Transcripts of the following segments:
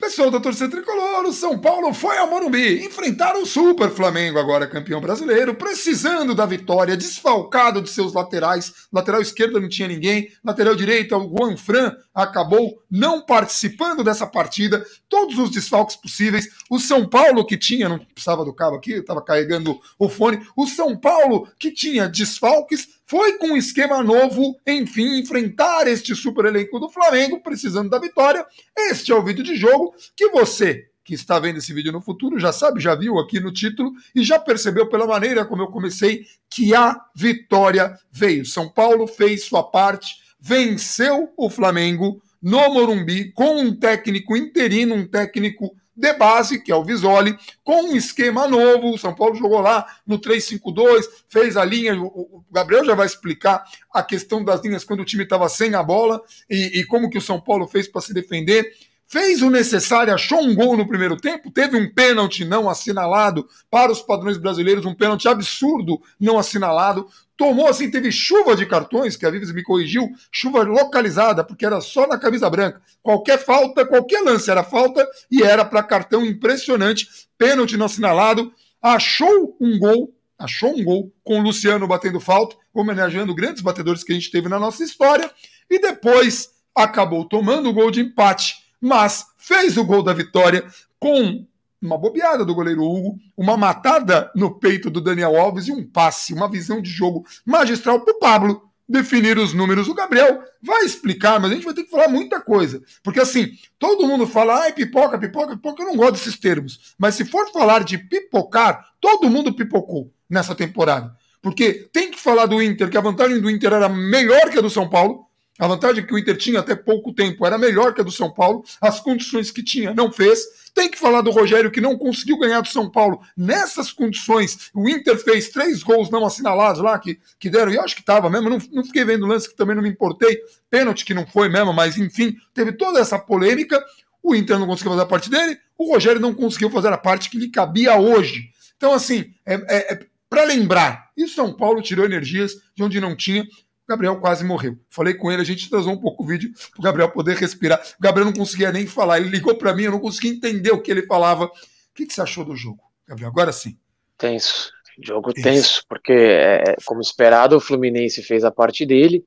Pessoal da torcida tricolor, o São Paulo foi ao Morumbi enfrentar o Super Flamengo, agora campeão brasileiro, precisando da vitória, desfalcado de seus laterais. Lateral esquerdo não tinha ninguém, lateral direito, o Juan Fran acabou não participando dessa partida, todos os desfalques possíveis. O São Paulo que tinha, não precisava do cabo aqui, estava carregando o fone. O São Paulo que tinha desfalques foi com um esquema novo, enfim, enfrentar este super elenco do Flamengo, precisando da vitória. Este é o vídeo de jogo que você que está vendo esse vídeo no futuro já sabe, já viu aqui no título e já percebeu pela maneira como eu comecei que a vitória veio. São Paulo fez sua parte, venceu o Flamengo no Morumbi com um técnico interino, um técnico de base, que é o Visoli, com um esquema novo. O São Paulo jogou lá no 3-5-2, fez a linha. O Gabriel já vai explicar a questão das linhas quando o time estava sem a bola e, e como que o São Paulo fez para se defender fez o necessário, achou um gol no primeiro tempo, teve um pênalti não assinalado, para os padrões brasileiros, um pênalti absurdo não assinalado. Tomou assim, teve chuva de cartões, que a Vives me corrigiu, chuva localizada, porque era só na camisa branca. Qualquer falta, qualquer lance era falta e era para cartão impressionante, pênalti não assinalado. Achou um gol achou um gol com o Luciano batendo falta, homenageando grandes batedores que a gente teve na nossa história, e depois acabou tomando o gol de empate mas fez o gol da vitória com uma bobeada do goleiro Hugo, uma matada no peito do Daniel Alves e um passe, uma visão de jogo magistral para o Pablo definir os números. O Gabriel vai explicar, mas a gente vai ter que falar muita coisa. Porque assim, todo mundo fala, ai, pipoca, pipoca, pipoca, eu não gosto desses termos. Mas se for falar de pipocar, todo mundo pipocou nessa temporada. Porque tem que falar do Inter, que a vantagem do Inter era melhor que a do São Paulo. A vantagem é que o Inter tinha até pouco tempo era melhor que a do São Paulo, as condições que tinha não fez. Tem que falar do Rogério que não conseguiu ganhar do São Paulo nessas condições. O Inter fez três gols não assinalados lá que, que deram, e eu acho que estava mesmo, não, não fiquei vendo lance que também não me importei. Pênalti que não foi mesmo, mas enfim, teve toda essa polêmica. O Inter não conseguiu fazer a parte dele, o Rogério não conseguiu fazer a parte que lhe cabia hoje. Então, assim, é, é, é para lembrar, e o São Paulo tirou energias de onde não tinha. Gabriel quase morreu. Falei com ele, a gente traz um pouco o vídeo para o Gabriel poder respirar. O Gabriel não conseguia nem falar. Ele ligou para mim, eu não conseguia entender o que ele falava. O que, que você achou do jogo, Gabriel? Agora sim. Tenso. Jogo tenso, tenso porque, é, como esperado, o Fluminense fez a parte dele.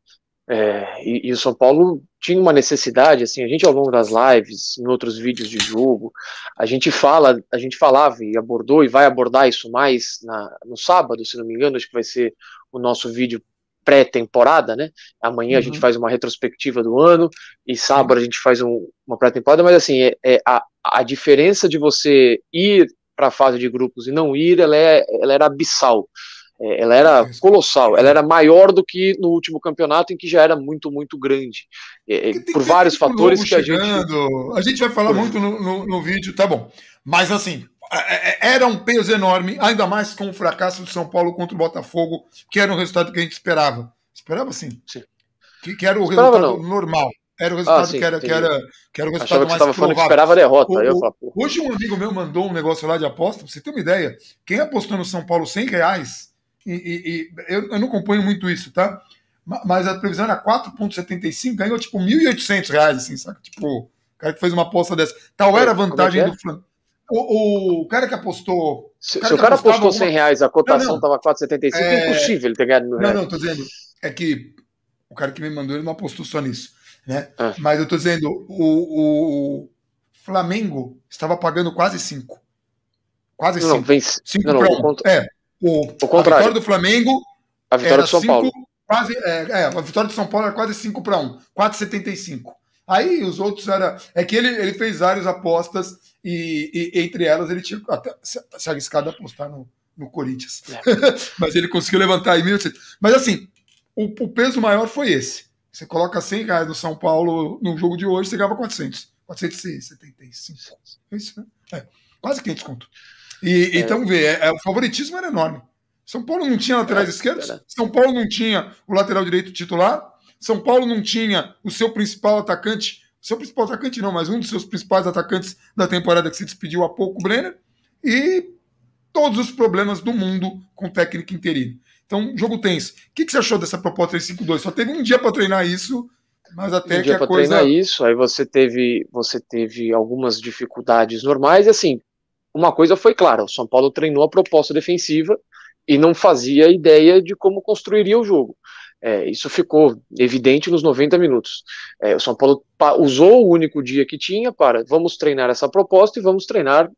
É, e, e, o São Paulo tinha uma necessidade, assim, a gente ao longo das lives, em outros vídeos de jogo, a gente fala, a gente falava e abordou e vai abordar isso mais na, no sábado, se não me engano, acho que vai ser o nosso vídeo pré-temporada, né? Amanhã uhum. a gente uhum. faz uma retrospectiva do ano e sábado a gente faz um, uma pré-temporada, mas assim, é, é a, a, diferença de você ir para a fase de grupos e não ir, ela, é, ela era abissal. É, ela era colossal, ela é. era maior do que no último campeonato, em que já era muito, muito grande. É, é, por vários fatores que a gente. A gente vai falar muito no, no, no vídeo, tá bom. Mas assim, ah, é, é, era um peso enorme, ainda mais com o fracasso do São Paulo contra o Botafogo, que era o resultado que a gente esperava. Esperava sim. Que, que, era o esperava, resultado não. normal. Era o ah, resultado ah, sim, que, era, que, era, que era o resultado mais estava provável. Falando que esperava derrota. O, hoje um amigo meu mandou um negócio lá de aposta, pra você ter uma ideia. Quem apostou no São Paulo 100 reais, e, e, e eu, eu, não acompanho muito isso, tá? Mas a previsão era 4,75, ganhou tipo 1.800 reais, assim, saca? Tipo, o cara que fez uma aposta dessa. Tal é era a vantagem é é? do Flamengo. O, o, cara que apostou. Se o cara, se o cara apostou alguma... 100 reais, a cotação estava 4,75, é... é impossível ele ter ganhado mil reais. Não, não, estou dizendo. É que o cara que me mandou, ele não apostou só nisso. Né? Ah. Mas eu estou dizendo, o, o, Flamengo estava pagando quase 5. Quase 5. Não, vence. não, não, 1. É, o, o contrário. A vitória do Flamengo. A vitória do São cinco, Paulo. Quase, é, é, a vitória do São Paulo era quase 5 para 1. 4,75. Aí os outros era. É que ele, ele fez várias apostas e, e entre elas ele tinha até se arriscado a apostar no, no Corinthians. É. Mas ele conseguiu levantar em 1800. Mas assim, o, o, peso maior foi esse. Você coloca 100 reais no São Paulo no jogo de hoje, você grava 400. 475. É isso, né? É, quase 500 conto. E, é. Então, vê, é, é, o favoritismo era enorme. São Paulo não tinha laterais é, esquerdos, São Paulo não tinha o lateral direito titular, São Paulo não tinha o seu principal atacante seu principal atacante não, mas um dos seus principais atacantes da temporada que se despediu há pouco, Brenner, e todos os problemas do mundo com técnico interino. Então, jogo tenso. O que, que você achou dessa proposta 352? Só teve um dia para treinar isso, mas até um que dia a coisa... treinar isso, aí você teve, você teve algumas dificuldades normais, e assim, uma coisa foi clara, o São Paulo treinou a proposta defensiva e não fazia ideia de como construiria o jogo. É, isso ficou evidente nos 90 minutos. É, o São Paulo usou o único dia que tinha para vamos treinar essa proposta e vamos treinar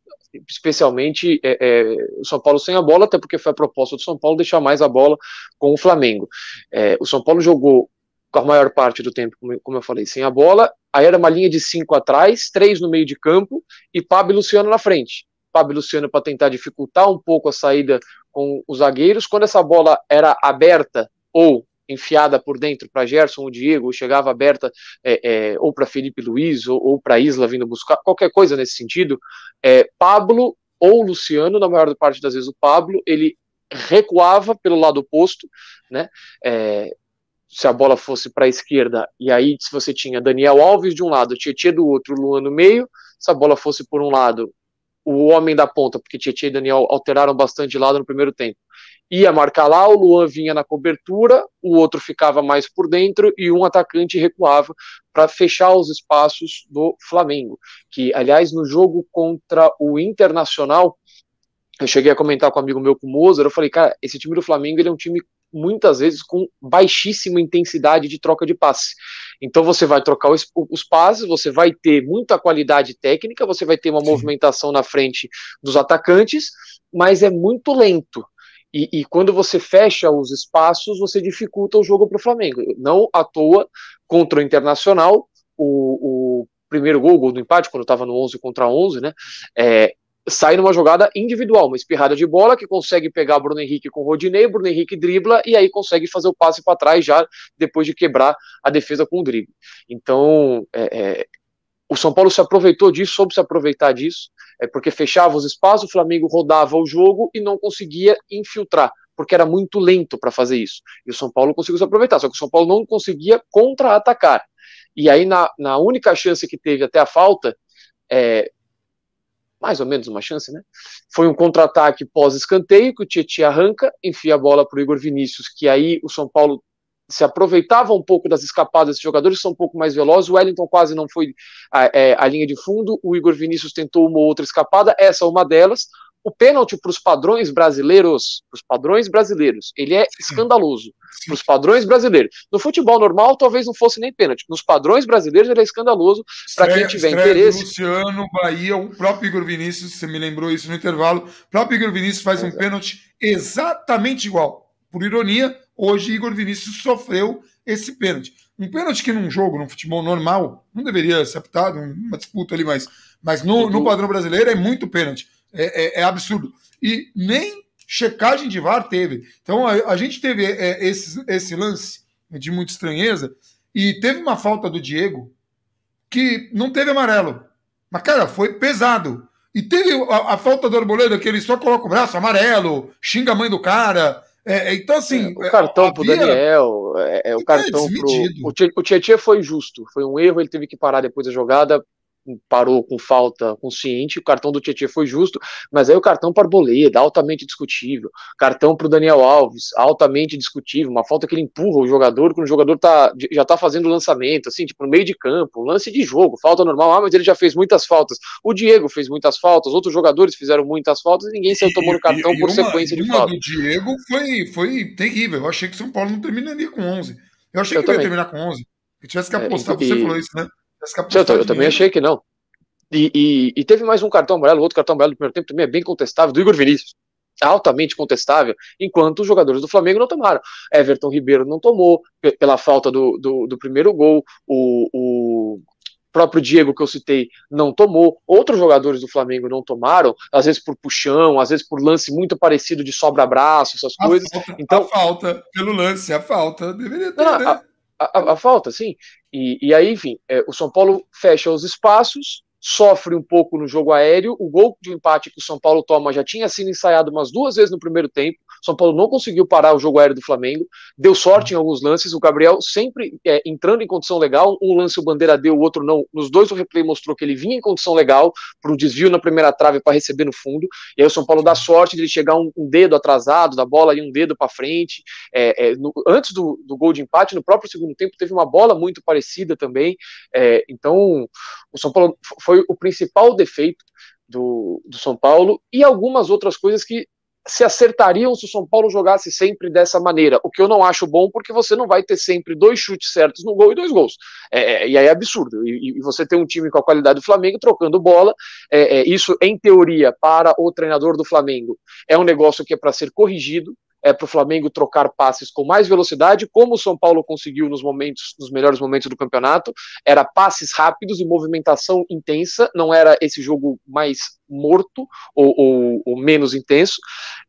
especialmente é, é, o São Paulo sem a bola, até porque foi a proposta do São Paulo deixar mais a bola com o Flamengo. É, o São Paulo jogou a maior parte do tempo, como eu falei, sem a bola. Aí era uma linha de cinco atrás, três no meio de campo e Pablo e Luciano na frente. Pablo e Luciano para tentar dificultar um pouco a saída com os zagueiros. Quando essa bola era aberta ou enfiada por dentro para Gerson ou Diego, ou chegava aberta é, é, ou para Felipe Luiz ou, ou para Isla vindo buscar, qualquer coisa nesse sentido, é, Pablo ou Luciano, na maior parte das vezes o Pablo, ele recuava pelo lado oposto, né? É, se a bola fosse para a esquerda, e aí se você tinha Daniel Alves de um lado, Tietchan do outro, Luan no meio, se a bola fosse por um lado, o homem da ponta, porque Tietchan e Daniel alteraram bastante de lado no primeiro tempo. Ia marcar lá, o Luan vinha na cobertura, o outro ficava mais por dentro e um atacante recuava para fechar os espaços do Flamengo. Que, aliás, no jogo contra o Internacional, eu cheguei a comentar com um amigo meu, com o Mozer, eu falei, cara, esse time do Flamengo ele é um time muitas vezes com baixíssima intensidade de troca de passe. Então você vai trocar os, os passes, você vai ter muita qualidade técnica, você vai ter uma Sim. movimentação na frente dos atacantes, mas é muito lento. E, e, quando você fecha os espaços, você dificulta o jogo para o Flamengo. Não à toa, contra o Internacional, o, o primeiro gol, o gol do empate, quando estava no 11 contra 11, né? É, sai numa jogada individual, uma espirrada de bola que consegue pegar Bruno Henrique com o Rodinei, Bruno Henrique dribla e aí consegue fazer o passe para trás já depois de quebrar a defesa com o drible. Então, é, é, o São Paulo se aproveitou disso, soube se aproveitar disso, é, porque fechava os espaços, o Flamengo rodava o jogo e não conseguia infiltrar porque era muito lento para fazer isso. E o São Paulo conseguiu se aproveitar, só que o São Paulo não conseguia contra-atacar. E aí, na, na única chance que teve até a falta, é, mais ou menos uma chance, né? Foi um contra-ataque pós-escanteio que o Tietchan arranca, enfia a bola para o Igor Vinícius, que aí o São Paulo se aproveitava um pouco das escapadas dos jogadores, são um pouco mais velozes. O Wellington quase não foi a, ah, é, a linha de fundo, o Igor Vinícius tentou uma outra escapada, essa é uma delas o pênalti para os padrões brasileiros, para os padrões brasileiros, ele é escandaloso. Para os padrões brasileiros. No futebol normal, talvez não fosse nem pênalti. Nos padrões brasileiros, ele é escandaloso para quem tiver interesse. Luciano, Bahia, o próprio Igor Vinícius, você me lembrou isso no intervalo. O próprio Igor Vinícius faz Exato. um pênalti exatamente igual. Por ironia, hoje Igor Vinícius sofreu esse pênalti. Um pênalti que num jogo, num futebol normal, não deveria ser apitado, uma disputa ali, mas, mas no, no uhum. padrão brasileiro é muito pênalti é, é, é absurdo. E nem checagem de VAR teve. Então a, a gente teve é, esse, esse lance de muita estranheza e teve uma falta do Diego que não teve amarelo. Mas, cara, foi pesado. E teve a, a falta do Arboleda, que ele só coloca o braço amarelo, xinga a mãe do cara. É, é então, assim. É, o cartão havia... pro Daniel, é, é o é cartão pro. O Tietchan foi justo, foi um erro, ele teve que parar depois da jogada parou com falta consciente, o cartão do Tietchan foi justo, mas aí o cartão para Arboleda, altamente discutível, cartão para o Daniel Alves, altamente discutível, uma falta que ele empurra o jogador, quando o jogador tá, já está fazendo lançamento, assim, tipo, no meio de campo, lance de jogo, falta normal, ah, mas ele já fez muitas faltas, o Diego fez muitas faltas, outros jogadores fizeram muitas faltas, e ninguém saiu tomando cartão e, e, por uma, sequência de falta. O Diego foi, foi terrível, eu achei que o São Paulo não terminaria com 11, eu achei eu que ele ia terminar com 11, que tivesse que é, apostar, é, você falou isso, né? eu também achei que não. E, e, e, teve mais um cartão amarelo, outro cartão amarelo do primeiro tempo também é bem contestável, do Igor Vinícius. Altamente contestável, enquanto os jogadores do Flamengo não tomaram. Everton Ribeiro não tomou, pela falta do, do, do primeiro gol, o, o próprio Diego que eu citei não tomou, outros jogadores do Flamengo não tomaram, às vezes por puxão, às vezes por lance muito parecido de sobra-braço, essas a coisas. Falta, então, a falta, pelo lance, a falta deveria ter. Não, né? a, a, a, falta, sim. E, e aí, enfim, é, o São Paulo fecha os espaços sofre um pouco no jogo aéreo. O gol de empate que o São Paulo toma já tinha sido ensaiado umas duas vezes no primeiro tempo. O São Paulo não conseguiu parar o jogo aéreo do Flamengo. Deu sorte em alguns lances. O Gabriel sempre é, entrando em condição legal. Um lance o Bandeira deu, o outro não. Nos dois o replay mostrou que ele vinha em condição legal para um desvio na primeira trave para receber no fundo. E aí o São Paulo dá sorte de ele chegar um, um dedo atrasado da bola e um dedo para frente. É, é, no, antes do, do, gol de empate, no próprio segundo tempo, teve uma bola muito parecida também. É, então, o São Paulo foi foi o principal defeito do, do São Paulo e algumas outras coisas que se acertariam se o São Paulo jogasse sempre dessa maneira, o que eu não acho bom, porque você não vai ter sempre dois chutes certos no gol e dois gols. É, é e aí é absurdo. E, e, você tem um time com a qualidade do Flamengo trocando bola, é, é, isso em teoria para o treinador do Flamengo é um negócio que é para ser corrigido é, para o Flamengo trocar passes com mais velocidade, como o São Paulo conseguiu nos momentos, nos melhores momentos do campeonato, era passes rápidos e movimentação intensa, não era esse jogo mais morto ou, ou, ou menos intenso.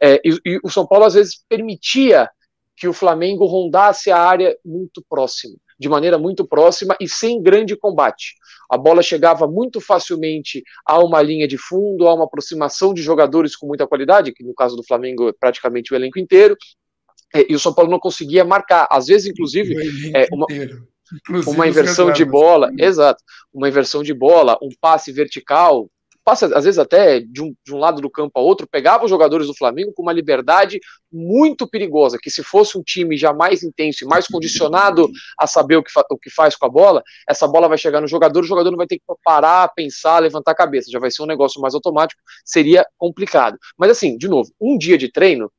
É, e, e o São Paulo às vezes permitia que o Flamengo rondasse a área muito próximo de maneira muito próxima e sem grande combate. A bola chegava muito facilmente a uma linha de fundo, a uma aproximação de jogadores com muita qualidade, que no caso do Flamengo é praticamente o elenco inteiro, é, e o São Paulo não conseguia marcar. Às vezes, inclusive, é, uma, uma inversão de bola, exato, uma inversão de bola, um passe vertical passa às vezes até de um, de um lado do campo a outro, pegava os jogadores do Flamengo com uma liberdade muito perigosa, que se fosse um time já mais intenso e mais condicionado a saber o que, o que faz com a bola, essa bola vai chegar no jogador, o jogador não vai ter que parar, pensar, levantar a cabeça, já vai ser um negócio mais automático, seria complicado. Mas assim, de novo, um dia de treino,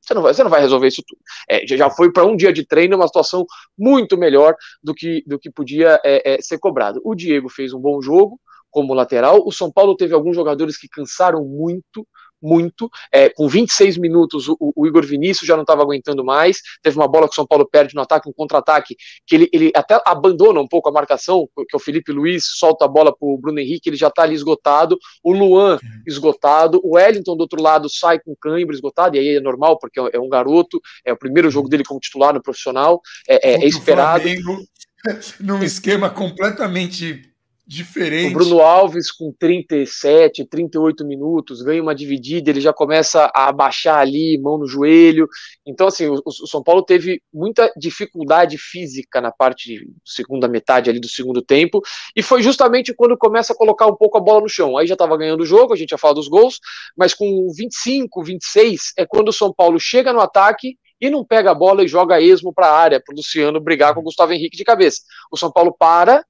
você não vai, você não vai resolver isso tudo. É, já foi para um dia de treino uma situação muito melhor do que, do que podia é, é, ser cobrado. O Diego fez um bom jogo, como lateral. O São Paulo teve alguns jogadores que cansaram muito, muito. É, com 26 minutos, o, o, Igor Vinícius já não estava aguentando mais. Teve uma bola que o São Paulo perde no ataque, um contra-ataque, que ele, ele até abandona um pouco a marcação, que é o Felipe Luiz solta a bola para o Bruno Henrique, ele já está ali esgotado. O Luan esgotado. O Wellington, do outro lado, sai com cãibra esgotado, e aí é normal, porque é um garoto, é o primeiro jogo dele como titular no profissional, é, é, é esperado. num esquema completamente diferente. O Bruno Alves, com 37, 38 minutos, ganha uma dividida, ele já começa a abaixar ali, mão no joelho. Então, assim, o, o São Paulo teve muita dificuldade física na parte segunda metade ali do segundo tempo, e foi justamente quando começa a colocar um pouco a bola no chão. Aí já estava ganhando o jogo, a gente já fala dos gols, mas com 25, 26 é quando o São Paulo chega no ataque e não pega a bola e joga esmo para a área, para o Luciano brigar com o Gustavo Henrique de cabeça. O São Paulo para,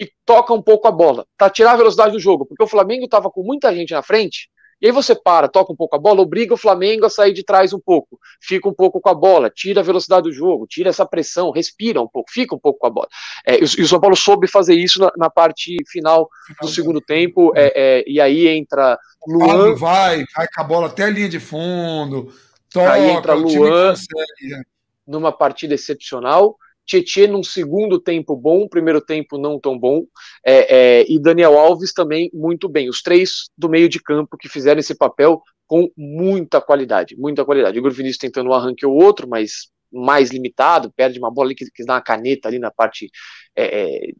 e toca um pouco a bola, tá? Tirar a velocidade do jogo, porque o Flamengo estava com muita gente na frente, e aí você para, toca um pouco a bola, obriga o Flamengo a sair de trás um pouco, fica um pouco com a bola, tira a velocidade do jogo, tira essa pressão, respira um pouco, fica um pouco com a bola. É, e, o São Paulo soube fazer isso na, na parte final do segundo tempo, é, é, e aí entra Luan. Vai, vai com a bola até a linha de fundo, toca, aí entra Luan numa partida excepcional. Tietchan num segundo tempo bom, primeiro tempo não tão bom, é, é, e Daniel Alves também muito bem. Os três do meio de campo que fizeram esse papel com muita qualidade, muita qualidade. O Gruvinich tentando um arranque ou outro, mas mais limitado, perde uma bola ali que quis dar uma caneta ali na parte é, é,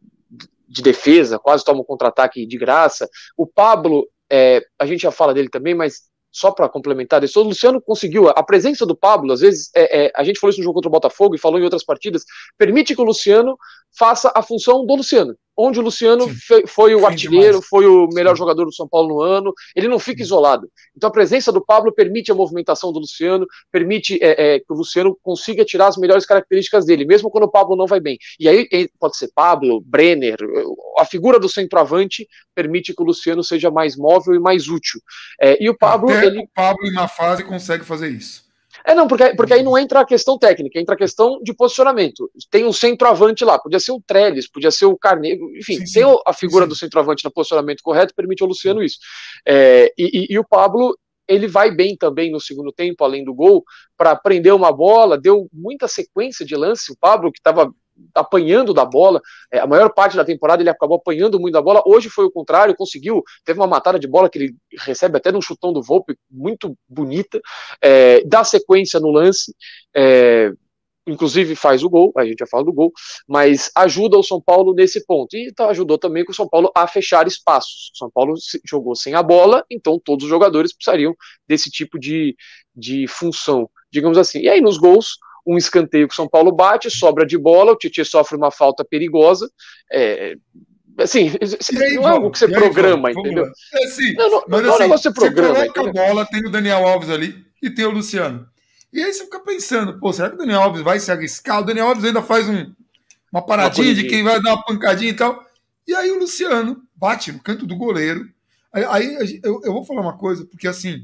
de defesa, quase toma um contra-ataque de graça. O Pablo, é, a gente já fala dele também, mas só para complementar isso, o Luciano conseguiu, a presença do Pablo, às vezes, é, é, a gente falou isso no jogo contra o Botafogo e falou em outras partidas, permite que o Luciano faça a função do Luciano onde o Luciano foi o artilheiro, demais. foi o melhor Sim. jogador do São Paulo no ano, ele não fica Sim. isolado. Então a presença do Pablo permite a movimentação do Luciano, permite é, é, que o Luciano consiga tirar as melhores características dele, mesmo quando o Pablo não vai bem. E aí pode ser Pablo, Brenner, a figura do centroavante permite que o Luciano seja mais móvel e mais útil. É, e o Pablo. Até ele... O Pablo, na fase, consegue fazer isso. É, não, porque, porque aí não entra a questão técnica, entra a questão de posicionamento. Tem um centroavante lá, podia ser o Trellis, podia ser o Carneiro, enfim, sim, a figura sim. do centroavante no posicionamento correto permite ao Luciano isso. É, e, e, e o Pablo, ele vai bem também no segundo tempo, além do gol, para prender uma bola, deu muita sequência de lance. O Pablo, que estava apanhando da bola. É, a maior parte da temporada ele acabou apanhando muito da bola. Hoje foi o contrário, conseguiu. Teve uma matada de bola que ele recebe até num chutão do Volpe, muito bonita. É, dá sequência no lance. É, inclusive faz o gol, a gente já fala do gol, mas ajuda o São Paulo nesse ponto. E então, ajudou também com o São Paulo a fechar espaços. O São Paulo jogou sem a bola, então todos os jogadores precisariam desse tipo de, de função, digamos assim. E aí nos gols, um escanteio que o São Paulo bate, sobra de bola, o Titi sofre uma falta perigosa. É, assim, aí, não é algo que você programa, entendeu? É, sim, não, não, mas, não é assim, você programa. Você coloca a bola, tem o Daniel Alves ali e tem o Luciano. E aí você fica pensando, pô, será que o Daniel Alves vai se arriscar? O Daniel Alves ainda faz um, uma paradinha uma de quem vai dar uma pancadinha e tal. E aí o Luciano bate no canto do goleiro. Aí, aí eu, eu vou falar uma coisa, porque assim,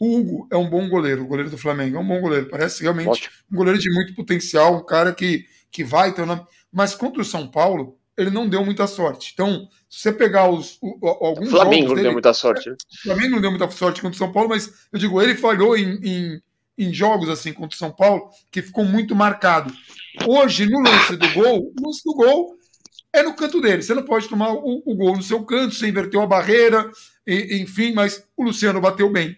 o Hugo é um bom goleiro, o goleiro do Flamengo é um bom goleiro, parece realmente Ótimo. um goleiro de muito potencial, um cara que, que vai ter então, Mas contra o São Paulo, ele não deu muita sorte. Então, se você pegar os, o, alguns. O Flamengo não dele, deu muita sorte. Né? O Flamengo não deu muita sorte contra o São Paulo, mas eu digo, ele falhou em, em, em jogos assim contra o São Paulo, que ficou muito marcado. Hoje, no lance do gol, o lance do gol é no canto dele. Você não pode tomar o, o gol no seu canto, você inverteu a barreira, e, enfim, mas o Luciano bateu bem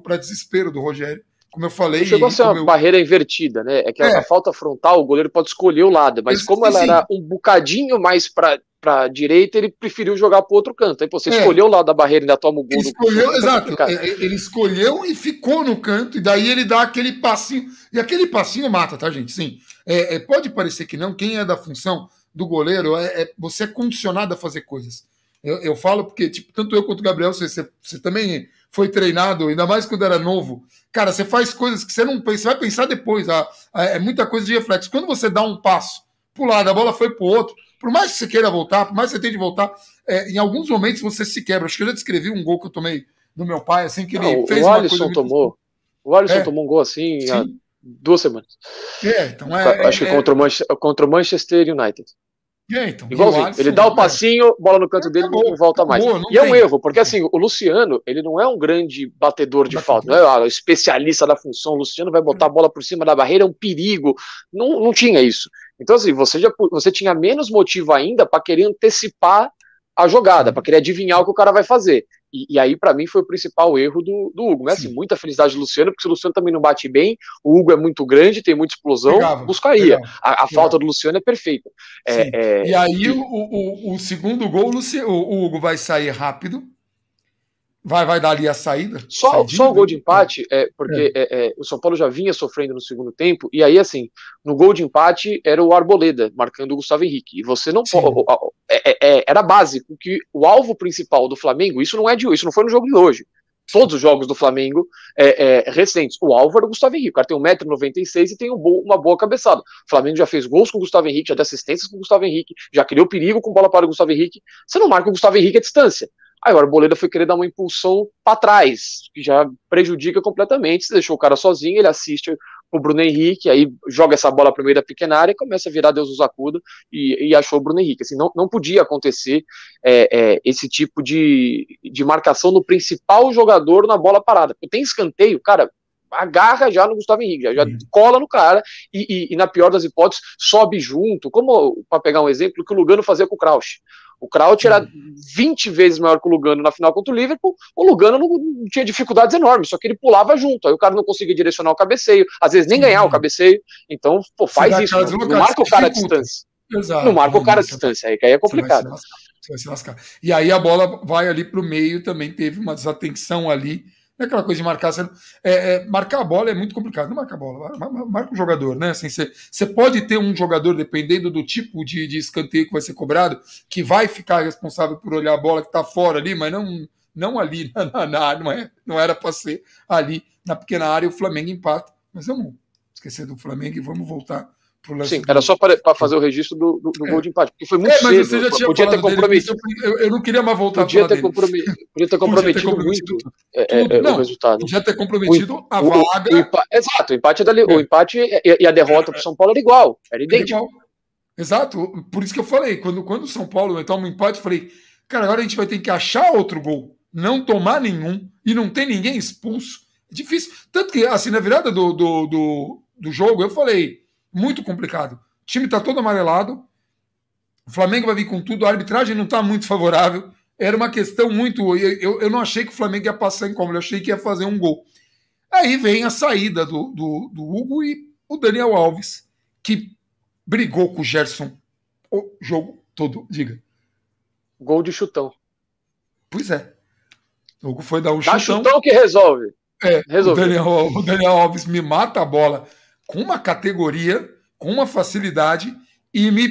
para desespero do Rogério. Como eu falei. Chegou a ser uma eu... barreira invertida, né? É que é. a falta frontal, o goleiro pode escolher o lado, mas como ela sim. era um bocadinho mais para para direita, ele preferiu jogar para outro canto. Aí você é. escolheu lado da barreira, e ainda toma o gol. Ele escolheu, é exato. É, é, ele escolheu e ficou no canto, e daí ele dá aquele passinho. E aquele passinho mata, tá, gente? Sim. É, é, pode parecer que não, quem é da função do goleiro, é, você é condicionado a fazer coisas. Eu, eu falo porque, tipo, tanto eu quanto o Gabriel, você, você, você também foi treinado, ainda mais quando era novo, cara, você faz coisas que você não pensa, você vai pensar depois, a, ah, a, ah, é muita coisa de reflexo. Quando você dá um passo pro lado, a bola foi pro outro, por mais que você queira voltar, por mais que você de voltar, é, em alguns momentos você se quebra. Acho que eu já descrevi um gol que eu tomei do meu pai, assim, que ele fez o uma Alisson coisa tomou. Muito... O Alisson é, tomou um gol assim sim. há duas semanas. É, então é. Acho que é, é. contra, o contra o Manchester United. É, então, Igualzinho. Alisson, ele né? dá o passinho, bola no canto dele, acabou, não volta mais. não e tem. é um erro, porque assim, o Luciano, ele não é um grande batedor de falta, não é o especialista da função. O Luciano vai botar a bola por cima da barreira, é um perigo. Não, não tinha isso. Então, assim, você já você tinha menos motivo ainda para querer antecipar a jogada, para querer adivinhar o que o cara vai fazer e, e aí, para mim, foi o principal erro do, do Hugo, né? Assim, muita felicidade do Luciano, porque se o Luciano também não bate bem, o Hugo é muito grande, tem muita explosão, pegava, buscaria. Pegava, a, a pegava. falta do Luciano é perfeita. É, é, e aí, O, o, o, segundo gol, o, Hugo vai sair rápido, Vai, vai dar ali a saída? Só, só o gol né? de empate, é, porque é. é. É, o São Paulo já vinha sofrendo no segundo tempo, e aí, assim, no gol de empate era o Arboleda, marcando o Gustavo Henrique. E você não é, é, é era básico que o alvo principal do Flamengo, isso não é de hoje, isso não foi no jogo de hoje todos os jogos do Flamengo é, é, recentes. O Álvaro, o Gustavo Henrique. O cara tem 1,96m e tem um bo uma boa cabeçada. O Flamengo já fez gols com o Gustavo Henrique, já deu assistências com o Gustavo Henrique, já criou perigo com bola para o Gustavo Henrique. Você não marca o Gustavo Henrique à distância. Aí o Arboleda foi querer dar uma impulsão para trás, que já prejudica completamente. Você deixou o cara sozinho, ele assiste o Bruno Henrique, aí joga essa bola para o meio da pequena área e começa a virar Deus nos acuda e, e, achou o Bruno Henrique. Assim, não, não podia acontecer é, é, esse tipo de, de marcação no principal jogador na bola parada. Tem escanteio, cara, agarra já no Gustavo Henrique, já, já cola no cara e, e, e, na pior das hipóteses, sobe junto, como para pegar um exemplo que o Lugano fazia com o Krausch. O Kraut era 20 uhum. vezes maior que o Lugano na final contra o Liverpool. O Lugano não, tinha dificuldades enormes, só que ele pulava junto. Aí o cara não conseguia direcionar o cabeceio, às vezes nem ganhar o cabeceio. Então, pô, faz isso. Não, não marca o cara à distância. Exato. Não marca o cara à distância, aí, que aí é complicado. Você vai, se lascar. E aí a bola vai ali para o meio, também teve uma desatenção ali não é aquela coisa de marcar. Você, é, é, marcar a bola é muito complicado. Não marca a bola, marca o jogador, né? Assim, você, você pode ter um jogador, dependendo do tipo de, de escanteio que vai ser cobrado, que vai ficar responsável por olhar a bola que está fora ali, mas não, não ali na, na, não, é, não era para ser ali na pequena área. O Flamengo empata. Mas vamos esquecer do Flamengo e vamos voltar Sim, do... era só para, fazer o registro do, do, do é. gol de empate. Porque foi muito é, mas cedo. Você já tinha podia ter comprometido. Dele, eu, não queria mais voltar podia a ter, podia ter comprometido, podia ter comprometido muito é, é, é não, o resultado. Podia ter comprometido o, a vaga. O, o, exato, o empate, dali, o é. empate e, e a derrota para o é. São Paulo era igual, era idêntico. Era igual. Exato, por isso que eu falei, quando, quando o São Paulo toma um empate, eu falei, cara, agora a gente vai ter que achar outro gol, não tomar nenhum, e não tem ninguém expulso. É difícil. Tanto que, assim, na virada do, do, do, do jogo, eu falei, muito complicado. O time está todo amarelado, o Flamengo vai vir com tudo, a arbitragem não está muito favorável. Era uma questão muito. Eu, eu não achei que o Flamengo ia passar em como, eu achei que ia fazer um gol. Aí vem a saída do, do, do Hugo e o Daniel Alves, que brigou com o Gerson o jogo todo. Diga. Gol de chutão. Pois é. O Hugo foi dar um Dá chutão. chutão que resolve. É, resolve. O, Daniel, o Daniel Alves me mata a bola com uma categoria, com uma facilidade, e me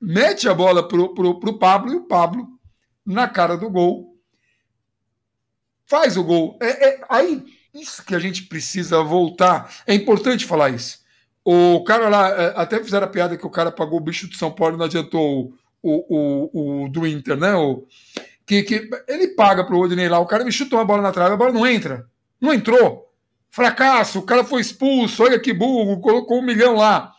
mete a bola pro, pro, pro Pablo, e o Pablo, na cara do gol, faz o gol. É, é aí, isso que a gente precisa voltar. É importante falar isso. O cara lá, é, até fizeram a piada que o cara pagou o bicho de São Paulo e não adiantou o, o, o, do Inter, né? O, que, que ele paga pro Rodinei lá, o cara me chutou uma bola na trave, a bola não entra. Não entrou. Fracasso, o cara foi expulso, olha que burro, colocou um milhão lá.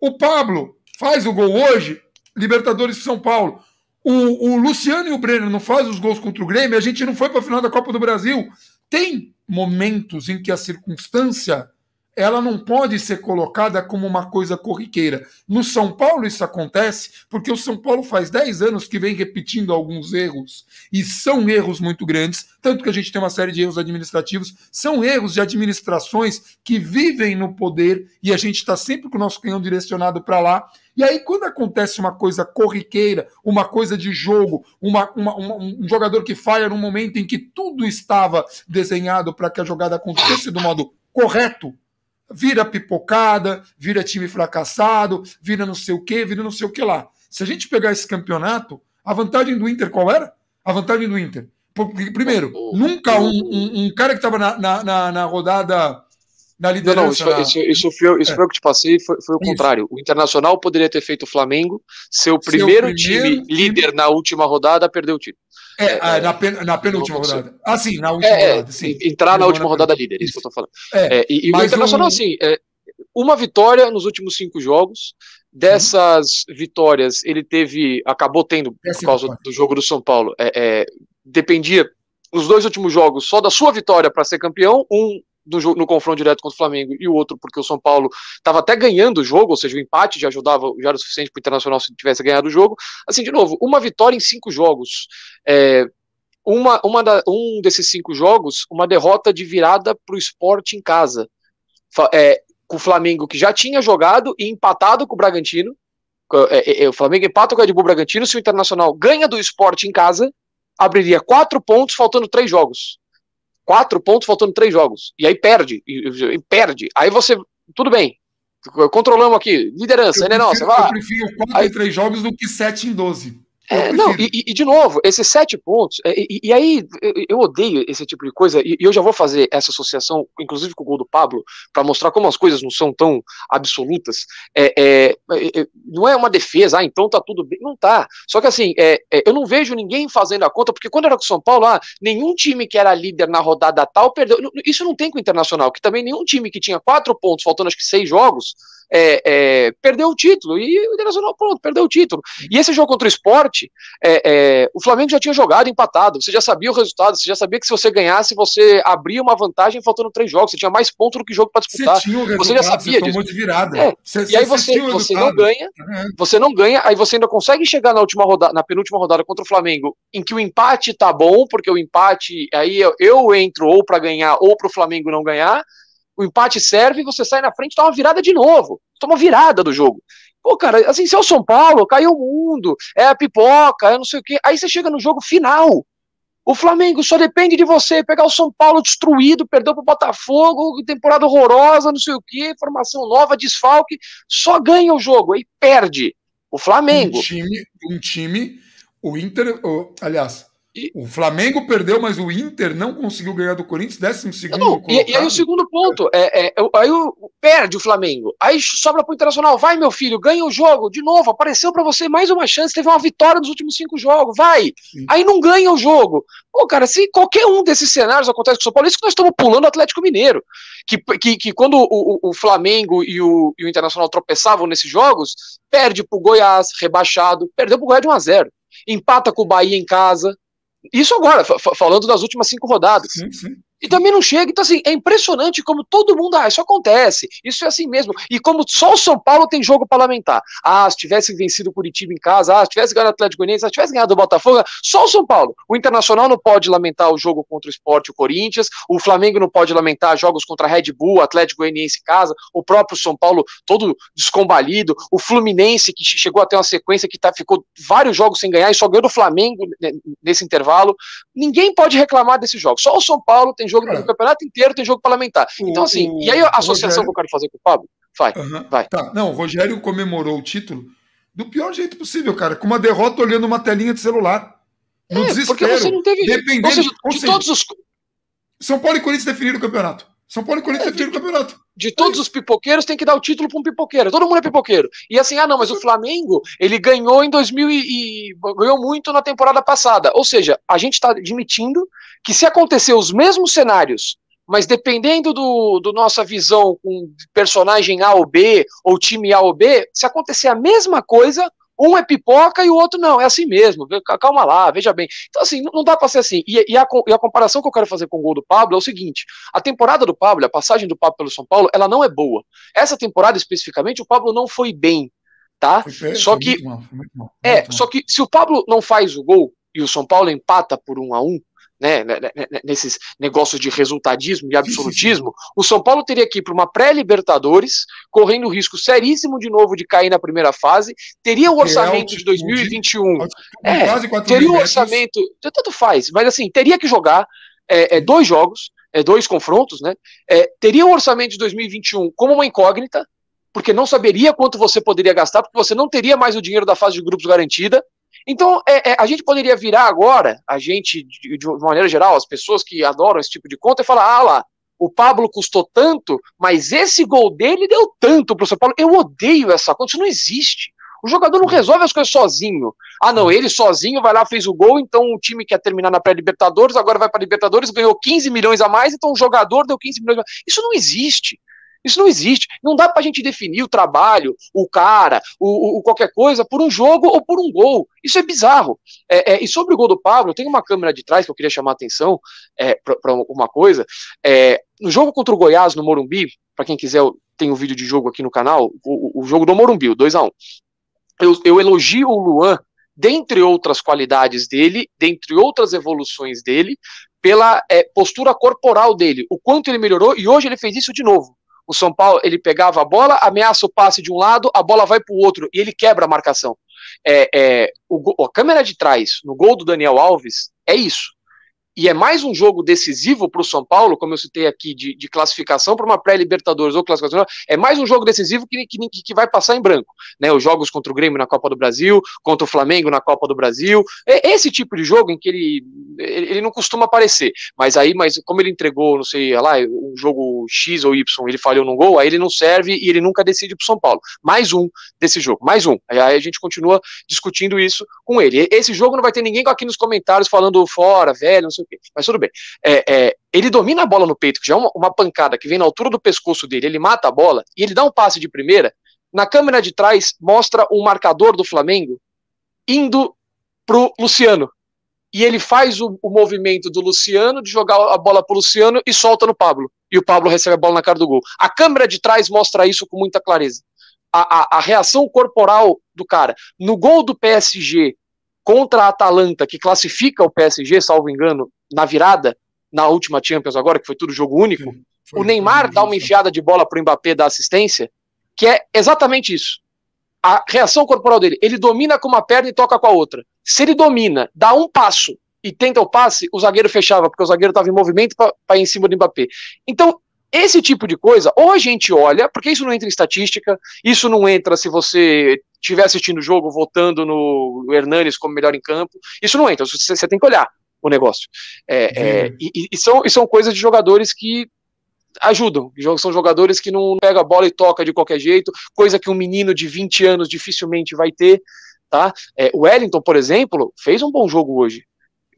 O Pablo faz o gol hoje, Libertadores de São Paulo. O, o Luciano e o Breno não fazem os gols contra o Grêmio, a gente não foi para a final da Copa do Brasil. Tem momentos em que a circunstância ela não pode ser colocada como uma coisa corriqueira. No São Paulo isso acontece, porque o São Paulo faz 10 anos que vem repetindo alguns erros, e são erros muito grandes, tanto que a gente tem uma série de erros administrativos, são erros de administrações que vivem no poder, e a gente está sempre com o nosso canhão direcionado para lá, e aí, quando acontece uma coisa corriqueira, uma coisa de jogo, uma, uma, uma, um jogador que falha num momento em que tudo estava desenhado para que a jogada acontecesse do modo correto, vira pipocada, vira time fracassado, vira não sei o que, vira não sei o que lá. Se a gente pegar esse campeonato, a vantagem do Inter qual era? A vantagem do Inter. Porque, primeiro, nunca um, um, um cara que estava na, na, na rodada na liderança. Não, não isso, na... isso, isso, foi, isso é. foi o que te passei, foi, foi o isso. contrário. O Internacional poderia ter feito o Flamengo, seu primeiro, seu primeiro time, time líder na última rodada, perdeu o time. É, é, ah, é, na, pen, na penúltima rodada. Ah, sim, na é, última é, rodada. Sim. Entrar na última rodada líder, é isso que eu tô falando. É, e, e o Internacional, um... assim, uma vitória nos últimos cinco jogos. Dessas uhum. vitórias, ele teve. acabou tendo, por causa do jogo do São Paulo, dependia nos dois últimos jogos só da sua vitória para ser campeão, um no confronto direto contra o Flamengo e o outro porque o São Paulo estava até ganhando o jogo, ou seja, o empate já ajudava, já era o suficiente para o Internacional se tivesse ganhado o jogo. Assim, de novo, uma vitória em cinco jogos. É, uma, uma da, um desses cinco jogos, uma derrota de virada para o esporte em casa. É, com o Flamengo que já tinha jogado e empatado com o Bragantino. É, é, é, o Flamengo empata com o Red Bull Bragantino. Se o Internacional ganha do esporte em casa, abriria quatro pontos, faltando três jogos quatro pontos faltando três jogos. E aí perde, e, e perde. Aí você, tudo bem, controlamos aqui, liderança, eu ainda né, prefiro, é nossa. Eu vai prefiro 4 aí... em 3 jogos do que 7 em 12. É, não, e, e, de novo, esses sete pontos, é, e, e aí eu odeio esse tipo de coisa, e, eu já vou fazer essa associação, inclusive com o gol do Pablo, para mostrar como as coisas não são tão absolutas. É é, é, é, não é uma defesa, ah, então tá tudo bem. Não tá. Só que assim, eu não vejo ninguém fazendo a conta, porque quando era com o São Paulo, ah, nenhum time que era líder na rodada tal perdeu. Isso não tem com o Internacional, que também nenhum time que tinha quatro pontos, faltando acho que seis jogos, é, é, perdeu o título. E o Internacional, pronto, perdeu o título. E esse jogo contra o esporte, é, é, o Flamengo já tinha jogado empatado. Você já sabia o resultado, você já sabia que se você ganhasse, você abria uma vantagem faltando três jogos. Você tinha mais pontos do que jogo para disputar. Você, tinha o você já sabia você disso. De virada. É, você, e aí você, você não ganha, você não ganha, aí você ainda consegue chegar na última rodada, na penúltima rodada contra o Flamengo, em que o empate tá bom, porque o empate, aí eu, eu entro ou para ganhar ou para o Flamengo não ganhar o empate serve, você sai na frente, toma uma virada de novo, toma virada do jogo. Pô, cara, assim, se é o São Paulo, caiu o mundo, é a pipoca, é não sei o quê. Aí você chega no jogo final. O Flamengo só depende de você pegar o São Paulo destruído, perdeu pro Botafogo, temporada horrorosa, não sei o quê, formação nova, desfalque, só ganha o jogo aí perde. O Flamengo. Um time, um time o Inter, o, aliás, e... O Flamengo perdeu, mas o Inter não conseguiu ganhar do Corinthians, décimo segundo. E, e, aí o segundo ponto, é, é, aí o, perde o Flamengo, aí sobra pro Internacional, vai meu filho, ganha o jogo, de novo, apareceu para você mais uma chance, teve uma vitória nos últimos cinco jogos, vai! Sim. Aí não ganha o jogo. Pô, cara, se qualquer um desses cenários acontece com o São Paulo, é isso que nós estamos pulando o Atlético Mineiro, que, que, que quando o, o, o Flamengo e o, e o Internacional tropeçavam nesses jogos, perde pro Goiás, rebaixado, perdeu pro Goiás de 1 a 0 empata com o Bahia em casa, isso agora, falando das últimas cinco rodadas. Sim, sim. E também não chega. Então, assim, é impressionante como todo mundo. Ah, isso acontece. Isso é assim mesmo. E como só o São Paulo tem jogo parlamentar. Ah, se tivesse vencido o Curitiba em casa, ah, se tivesse ganhado o Atlético Goianiense, ah, se tivesse ganhado o Botafogo, só o São Paulo. O Internacional não pode lamentar o jogo contra o Esporte, o Corinthians. O Flamengo não pode lamentar jogos contra a Red Bull, Atlético Goianiense em casa. O próprio São Paulo todo descombalido. O Fluminense, que chegou até uma sequência que tá, ficou vários jogos sem ganhar e só ganhou do Flamengo nesse intervalo. Ninguém pode reclamar desse jogo. Só o São Paulo tem jogo é. no campeonato inteiro, tem jogo parlamentar. O, então, assim, e aí a associação Rogério... que eu quero fazer com o Pablo? Vai, uhum. vai. Tá, não, o Rogério comemorou o título do pior jeito possível, cara, com uma derrota olhando uma telinha de celular. No é, desespero. Porque você não teve. Dependendo, seja, de, de todos os. São Paulo e Corinthians definiram o campeonato. São Paulo e Corinthians é, é ter o campeonato. De todos é os pipoqueiros, tem que dar o título para um pipoqueiro. Todo mundo é pipoqueiro. E assim, ah, não, mas o Flamengo, ele ganhou em 2000 e, e ganhou muito na temporada passada. Ou seja, a gente está admitindo que se acontecer os mesmos cenários mas dependendo do, do, nossa visão com personagem A ou B, ou time A ou B, se acontecer a mesma coisa, um é pipoca e o outro não, é assim mesmo, calma lá, veja bem. Então, assim, não dá para ser assim. E, e, a, e, a, comparação que eu quero fazer com o gol do Pablo é o seguinte: a temporada do Pablo, a passagem do Pablo pelo São Paulo, ela não é boa. Essa temporada especificamente, o Pablo não foi bem, tá? Foi, só foi que. bom, é, só que se o Pablo não faz o gol e o São Paulo empata por um a um, né, né, né, né, nesses negócios de resultadismo e absolutismo, o São Paulo teria que ir para uma pré-Libertadores, correndo o risco seríssimo de novo de cair na primeira fase, teria o é orçamento de 2021, é, teria o orçamento, tanto faz, mas assim, teria que jogar é, é, dois jogos, é, dois confrontos, né? É, teria o orçamento de 2021 como uma incógnita, porque não saberia quanto você poderia gastar, porque você não teria mais o dinheiro da fase de grupos garantida, então, é, é, a gente poderia virar agora, a gente, de, de maneira geral, as pessoas que adoram esse tipo de conta, e falar: ah lá, o Pablo custou tanto, mas esse gol dele deu tanto para o São Paulo. Eu odeio essa conta, isso não existe. O jogador não resolve as coisas sozinho. Ah, não, ele sozinho vai lá, fez o gol, então o time quer terminar na pré-Libertadores, agora vai para Libertadores, ganhou 15 milhões a mais, então o jogador deu 15 milhões a mais. Isso não existe. Isso não existe. Não dá para a gente definir o trabalho, o cara, o, o, qualquer coisa por um jogo ou por um gol. Isso é bizarro. É, é, e sobre o gol do Pablo, tem uma câmera de trás que eu queria chamar a atenção é, para uma coisa. É, no jogo contra o Goiás no Morumbi, para quem quiser, tem o um vídeo de jogo aqui no canal, o, o jogo do Morumbi, o 2 a 1 um. eu, eu elogio o Luan, dentre outras qualidades dele, dentre outras evoluções dele, pela é, postura corporal dele, o quanto ele melhorou, e hoje ele fez isso de novo o São Paulo, ele pegava a bola, ameaça o passe de um lado, a bola vai para o outro e ele quebra a marcação. É, é, o, a câmera de trás no gol do Daniel Alves é isso e é mais um jogo decisivo para o São Paulo, como eu citei aqui, de, de classificação para uma pré-Libertadores ou classificação, é mais um jogo decisivo que, que, que vai passar em branco. Né? Os jogos contra o Grêmio na Copa do Brasil, contra o Flamengo na Copa do Brasil, é esse tipo de jogo em que ele, ele não costuma aparecer, mas aí, mas como ele entregou, não sei, lá, um jogo X ou Y, ele falhou num gol, aí ele não serve e ele nunca decide para o São Paulo. Mais um desse jogo, mais um. Aí a gente continua discutindo isso com ele. Esse jogo não vai ter ninguém aqui nos comentários falando fora, velho, não sei quê. Mas tudo bem. É, é, ele domina a bola no peito, que já é uma, uma, pancada que vem na altura do pescoço dele, ele mata a bola e ele dá um passe de primeira. Na câmera de trás, mostra o um marcador do Flamengo indo pro Luciano. E ele faz o, o movimento do Luciano, de jogar a bola pro Luciano e solta no Pablo. E o Pablo recebe a bola na cara do gol. A câmera de trás mostra isso com muita clareza. A, a, a, reação corporal do cara. No gol do PSG contra a Atalanta, que classifica o PSG, salvo engano, na virada, na última Champions agora, que foi tudo jogo único, foi, o Neymar dá uma enfiada de bola pro Mbappé da assistência, que é exatamente isso. A reação corporal dele, ele domina com uma perna e toca com a outra. Se ele domina, dá um passo e tenta o passe, o zagueiro fechava, porque o zagueiro estava em movimento para ir em cima do Mbappé. Então, esse tipo de coisa, ou a gente olha, porque isso não entra em estatística, isso não entra se você estiver assistindo o jogo, votando no Hernanes como melhor em campo, isso não entra, você, você tem que olhar o negócio. É, é, e, e, são, e são coisas de jogadores que ajudam. São jogadores que não pega a bola e toca de qualquer jeito, coisa que um menino de 20 anos dificilmente vai ter. Tá? É, o Wellington, por exemplo, fez um bom jogo hoje.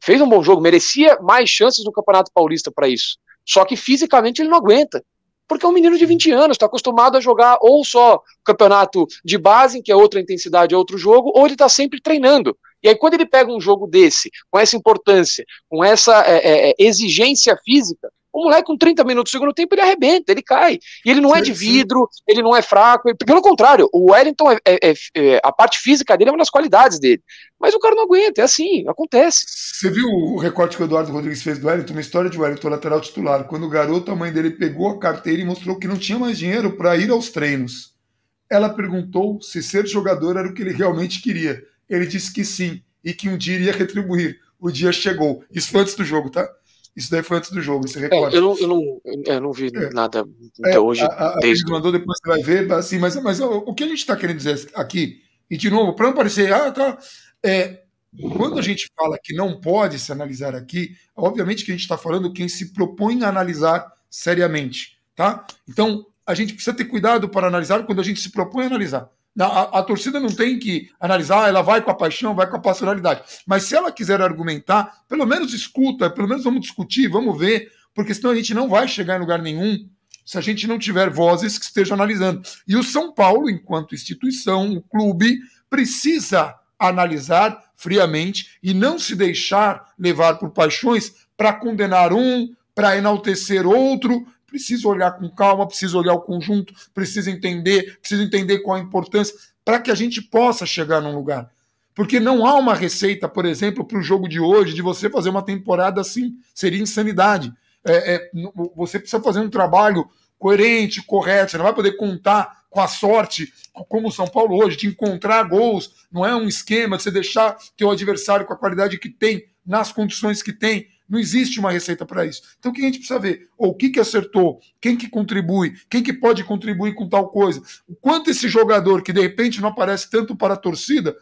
Fez um bom jogo, merecia mais chances no Campeonato Paulista para isso. Só que fisicamente ele não aguenta. Porque é um menino de 20 anos, está acostumado a jogar ou só campeonato de base, que é outra intensidade, é outro jogo, ou ele está sempre treinando. E aí, quando ele pega um jogo desse, com essa importância, com essa é, é, é exigência física, o moleque com 30 minutos do segundo tempo, ele arrebenta, ele cai. E ele não é de vidro, ele não é fraco. Ele, pelo contrário, o Wellington, é, é, é, é, a parte física dele é uma das qualidades dele. Mas o cara não aguenta, é assim, acontece. Você viu o recorte que o Eduardo Rodrigues fez do Wellington, uma história de Wellington, lateral titular. Quando o garoto, a mãe dele pegou a carteira e mostrou que não tinha mais dinheiro para ir aos treinos. Ela perguntou se ser jogador era o que ele realmente queria. Ele disse que sim e que um dia iria retribuir. O dia chegou. Isso foi antes do jogo, tá? Isso daí foi antes do jogo, esse é, recorda? É, eu, não, eu, não, é, eu não vi é. nada é, até é, hoje. A, a, desde... mandou, depois você vai ver, assim, mas, mas o, o que a gente está querendo dizer aqui, e de novo, para não parecer, ah, tá. É, quando a gente fala que não pode se analisar aqui, obviamente que a gente está falando quem se propõe a analisar seriamente, tá? Então, a gente precisa ter cuidado para analisar quando a gente se propõe a analisar. A, a, torcida não tem que analisar, ela vai com a paixão, vai com a passionalidade. Mas se ela quiser argumentar, pelo menos escuta, pelo menos vamos discutir, vamos ver, porque senão a gente não vai chegar em lugar nenhum se a gente não tiver vozes que estejam analisando. E o São Paulo, enquanto instituição, o clube, precisa analisar friamente e não se deixar levar por paixões para condenar um, para enaltecer outro, precisa olhar com calma, precisa olhar o conjunto, precisa entender, precisa entender qual a importância, para que a gente possa chegar num lugar. Porque não há uma receita, por exemplo, para o jogo de hoje, de você fazer uma temporada assim. Seria insanidade. É, é, você precisa fazer um trabalho coerente, correto. Você não vai poder contar com a sorte, como o São Paulo hoje, de encontrar gols. Não é um esquema de você deixar teu adversário com a qualidade que tem, nas condições que tem. Não existe uma receita para isso. Então o que a gente precisa ver? Ou o que, que acertou? Quem que contribui? Quem que pode contribuir com tal coisa? O quanto esse jogador, que de repente não aparece tanto para a torcida,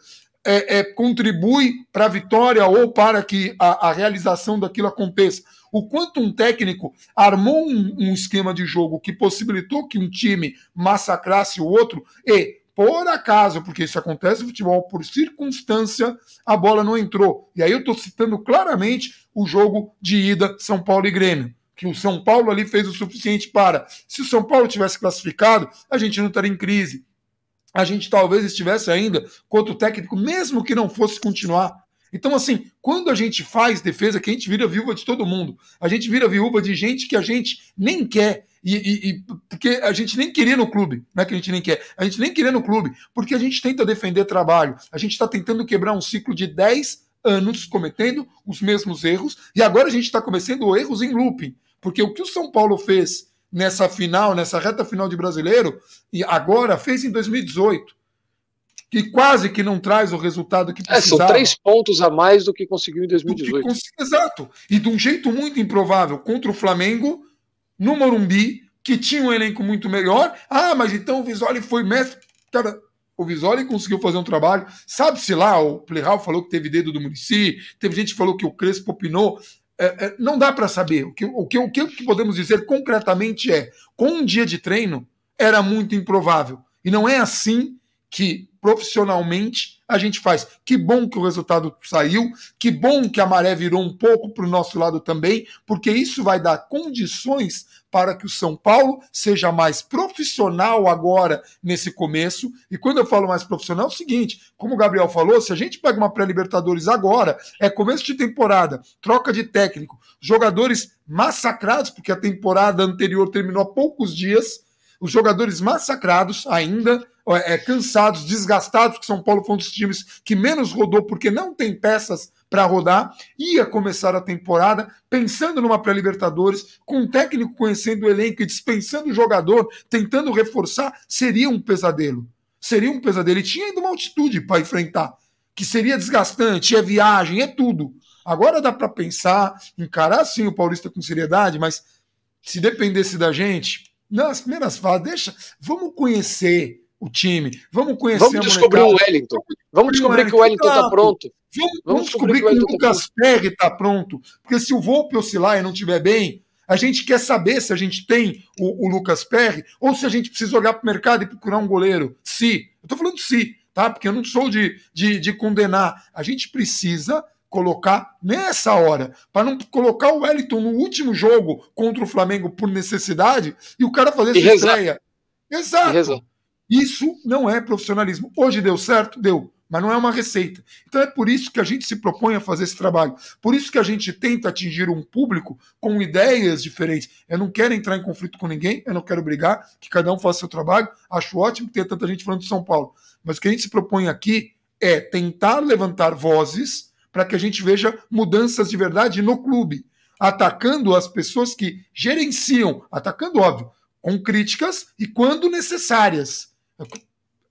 é, é, contribui para a vitória ou para que a, a realização daquilo aconteça? o quanto um técnico armou um, um, esquema de jogo que possibilitou que um time massacrasse o outro e por acaso, porque isso acontece no futebol, por circunstância, a bola não entrou. E aí eu estou citando claramente o jogo de ida São Paulo e Grêmio. Que o São Paulo ali fez o suficiente para. Se o São Paulo tivesse classificado, a gente não estaria em crise. A gente talvez estivesse ainda contra o técnico, mesmo que não fosse continuar. Então, assim, quando a gente faz defesa, que a gente vira viúva de todo mundo. A gente vira viúva de gente que a gente nem quer. E, e, e, porque a gente nem queria no clube, não é que a gente nem quer, a gente nem queria no clube, porque a gente tenta defender trabalho, a gente está tentando quebrar um ciclo de 10 anos cometendo os mesmos erros e agora a gente está cometendo erros em looping, porque o que o São Paulo fez nessa final, nessa reta final de Brasileiro e agora fez em 2018, que quase que não traz o resultado que precisava. É, são três pontos a mais do que conseguiu em 2018. Cons... Exato, e de um jeito muito improvável contra o Flamengo no Morumbi que tinha um elenco muito melhor. Ah, mas então o Visoli foi mestre. Cara, o Visoli conseguiu fazer um trabalho. Sabe-se lá, o Plihal falou que teve dedo do Murici, teve gente que falou que o Crespo opinou. É, é, não dá para saber. O que, o, que, o que podemos dizer concretamente é: com um dia de treino, era muito improvável. E não é assim que profissionalmente a gente faz. Que bom que o resultado saiu, que bom que a maré virou um pouco para o nosso lado também, porque isso vai dar condições para que o São Paulo seja mais profissional agora nesse começo. E quando eu falo mais profissional, é o seguinte: como o Gabriel falou, se a gente pega uma pré-Libertadores agora, é começo de temporada, troca de técnico, jogadores massacrados, porque a temporada anterior terminou há poucos dias os jogadores massacrados ainda, é, cansados, desgastados, que São Paulo foi um dos times que menos rodou porque não tem peças para rodar, ia começar a temporada pensando numa pré-Libertadores, com um técnico conhecendo o elenco e dispensando o jogador, tentando reforçar, seria um pesadelo. Seria um pesadelo. E tinha ainda uma altitude para enfrentar, que seria desgastante, é viagem, é tudo. Agora dá para pensar, encarar sim o Paulista com seriedade, mas se dependesse da gente, nas primeiras fases, deixa, vamos conhecer o time, vamos conhecer Vamos descobrir o Wellington. Vamos descobrir que o Wellington está pronto. Vamos, vamos, descobrir, que o, tá Lucas tá está pronto. Porque se o Volpe oscilar e não estiver bem, a gente quer saber se a gente tem o, o Lucas Perry ou se a gente precisa olhar para o mercado e procurar um goleiro. Se. Eu estou falando se, tá? Porque eu não sou de, de, de condenar. A gente precisa colocar nessa hora, para não colocar o Wellington no último jogo contra o Flamengo por necessidade e o cara fazer e sua estreia. Exato. Isso não é profissionalismo. Hoje deu certo? Deu. Mas não é uma receita. Então é por isso que a gente se propõe a fazer esse trabalho. Por isso que a gente tenta atingir um público com ideias diferentes. Eu não quero entrar em conflito com ninguém, eu não quero brigar, que cada um faça seu trabalho. Acho ótimo ter tanta gente falando de São Paulo. Mas o que a gente se propõe aqui é tentar levantar vozes para que a gente veja mudanças de verdade no clube, atacando as pessoas que gerenciam, atacando, óbvio, com críticas e quando necessárias.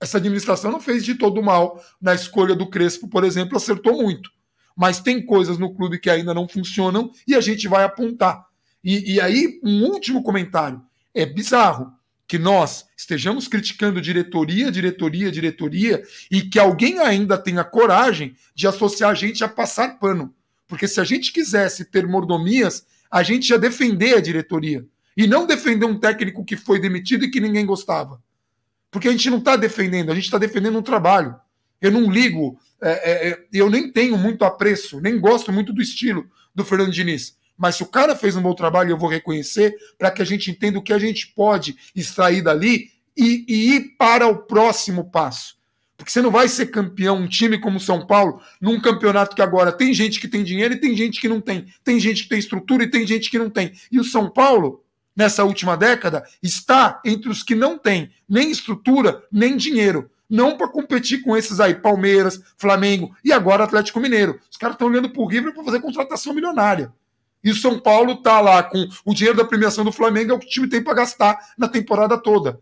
Essa administração não fez de todo mal. Na escolha do Crespo, por exemplo, acertou muito. Mas tem coisas no clube que ainda não funcionam e a gente vai apontar. E, e aí, um último comentário. É bizarro que nós estejamos criticando diretoria, diretoria, diretoria e que alguém ainda tenha coragem de associar a gente a passar pano. Porque se a gente quisesse ter mordomias, a gente ia defender a diretoria e não defender um técnico que foi demitido e que ninguém gostava. Porque a gente não está defendendo, a gente está defendendo um trabalho. Eu não ligo, é, é, é, eu nem tenho muito apreço, nem gosto muito do estilo do Fernando Diniz. Mas se o cara fez um bom trabalho, eu vou reconhecer para que a gente entenda o que a gente pode extrair dali e, e ir para o próximo passo. Porque você não vai ser campeão, um time como o São Paulo, num campeonato que agora tem gente que tem dinheiro e tem gente que não tem. Tem gente que tem estrutura e tem gente que não tem. E o São Paulo, nessa última década, está entre os que não tem nem estrutura, nem dinheiro. Não para competir com esses aí, Palmeiras, Flamengo e agora Atlético Mineiro. Os caras estão olhando para o River para fazer contratação milionária. E o São Paulo tá lá com o dinheiro da premiação do Flamengo, é o que o time tem para gastar na temporada toda.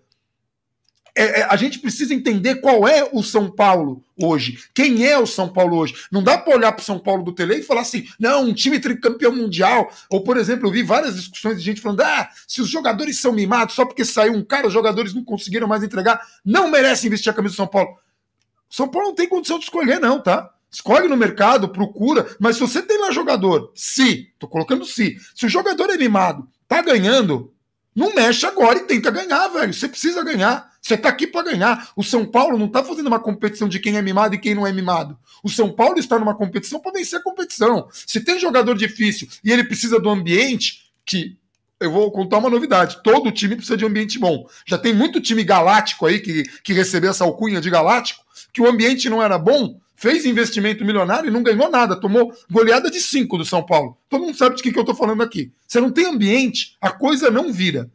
É, é, a gente precisa entender qual é o São Paulo hoje, quem é o São Paulo hoje. Não dá para olhar para o São Paulo do Tele e falar assim, não, um time tricampeão mundial. Ou, por exemplo, eu vi várias discussões de gente falando, ah, se os jogadores são mimados só porque saiu um cara, os jogadores não conseguiram mais entregar, não merecem vestir a camisa do São Paulo. São Paulo não tem condição de escolher, não, tá? Escolhe no mercado, procura, mas se você tem lá jogador, se, tô colocando se, se o jogador é mimado, tá ganhando, não mexe agora e tenta ganhar, velho. Você precisa ganhar. Você tá aqui para ganhar. O São Paulo não tá fazendo uma competição de quem é mimado e quem não é mimado. O São Paulo está numa competição para vencer a competição. Se tem jogador difícil e ele precisa do ambiente, que eu vou contar uma novidade. Todo time precisa de um ambiente bom. Já tem muito time galáctico aí que, que recebeu essa alcunha de galáctico, que o ambiente não era bom, fez investimento milionário e não ganhou nada, tomou goleada de cinco do São Paulo. Todo mundo sabe de que, que eu estou falando aqui. Você não tem ambiente, a coisa não vira.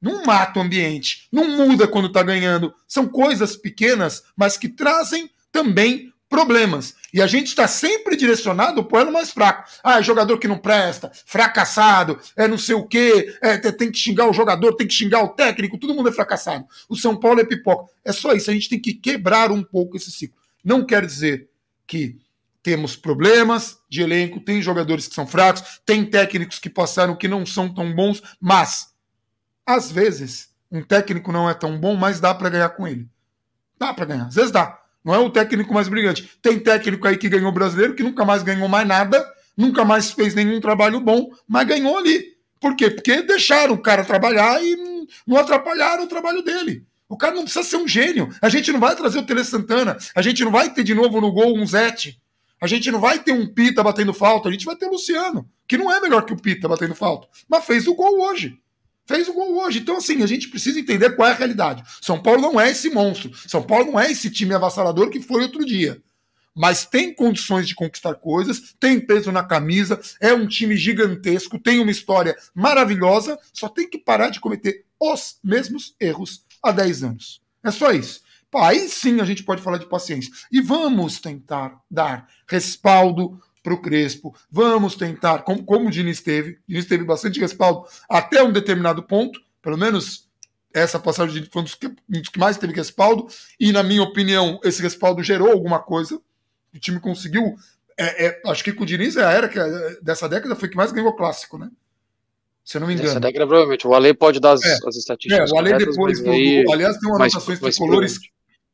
Não mata o ambiente, não muda quando está ganhando. São coisas pequenas, mas que trazem também problemas. E a gente está sempre direcionado para o elo mais fraco. Ah, é jogador que não presta, fracassado, é não sei o quê, é, tem que xingar o jogador, tem que xingar o técnico, todo mundo é fracassado. O São Paulo é pipoca. É só isso, a gente tem que quebrar um pouco esse ciclo. Não quer dizer que temos problemas de elenco, tem jogadores que são fracos, tem técnicos que passaram que não são tão bons, mas às vezes um técnico não é tão bom, mas dá para ganhar com ele. Dá para ganhar, às vezes dá. Não é o técnico mais brilhante. Tem técnico aí que ganhou brasileiro, que nunca mais ganhou mais nada, nunca mais fez nenhum trabalho bom, mas ganhou ali. Por quê? Porque deixaram o cara trabalhar e não atrapalharam o trabalho dele. O cara não precisa ser um gênio. A gente não vai trazer o Tele Santana. A gente não vai ter de novo no gol um Zete. A gente não vai ter um Pita batendo falta. A gente vai ter o Luciano, que não é melhor que o Pita batendo falta, mas fez o gol hoje. Fez o gol hoje. Então, assim, a gente precisa entender qual é a realidade. São Paulo não é esse monstro. São Paulo não é esse time avassalador que foi outro dia mas tem condições de conquistar coisas, tem peso na camisa, é um time gigantesco, tem uma história maravilhosa, só tem que parar de cometer os mesmos erros há 10 anos. É só isso. Pô, aí sim a gente pode falar de paciência. E vamos tentar dar respaldo para o Crespo. Vamos tentar, como, como o Diniz teve, o Diniz teve bastante respaldo até um determinado ponto, pelo menos essa passagem foi um dos, que, um dos que mais teve respaldo, e na minha opinião, esse respaldo gerou alguma coisa. O time conseguiu. É, é, acho que com o Diniz é a era que, é, dessa década foi que mais ganhou clássico, né? se eu não me engano. Essa regra, provavelmente. O Ale pode dar as, é, as estatísticas. É, o Ale depois. aí, aliás, tem anotações mas, tricolores